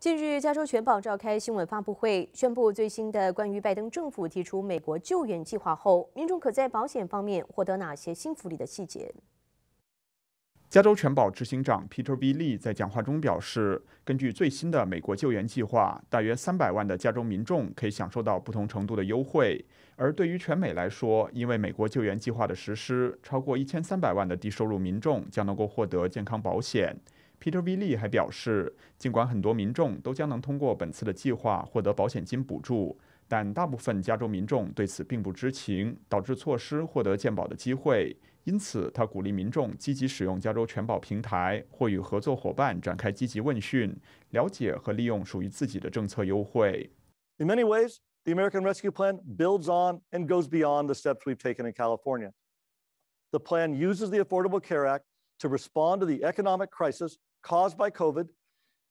近日，加州全保召开新闻发布会，宣布最新的关于拜登政府提出美国救援计划后，民众可在保险方面获得哪些新福利的细节。加州全保执行长 Peter b l l e 在讲话中表示，根据最新的美国救援计划，大约三百万的加州民众可以享受到不同程度的优惠；而对于全美来说，因为美国救援计划的实施，超过一千三百万的低收入民众将能够获得健康保险。Peter V. i l i 还表示，尽管很多民众都将能通过本次的计划获得保险金补助，但大部分加州民众对此并不知情，导致措施获得鉴保的机会。因此，他鼓励民众积极使用加州全保平台，或与合作伙伴展开积极问讯，了解和利用属于自己的政策优惠。In many ways, the American Rescue Plan builds on and goes beyond the steps we've taken in California. The plan uses the Affordable Care Act to respond to the economic crisis. caused by COVID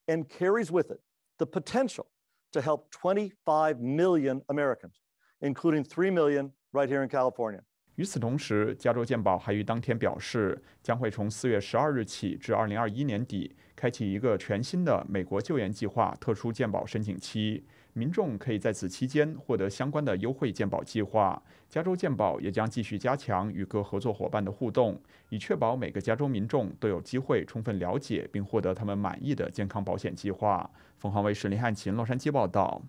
and carries with it the potential to help 25 million Americans, including 3 million right here in California. 与此同时，加州健保还于当天表示，将会从四月十二日起至二零二一年底，开启一个全新的美国救援计划特殊健保申请期，民众可以在此期间获得相关的优惠健保计划。加州健保也将继续加强与各合作伙伴的互动，以确保每个加州民众都有机会充分了解并获得他们满意的健康保险计划。凤凰卫视林汉琴，洛杉矶报道。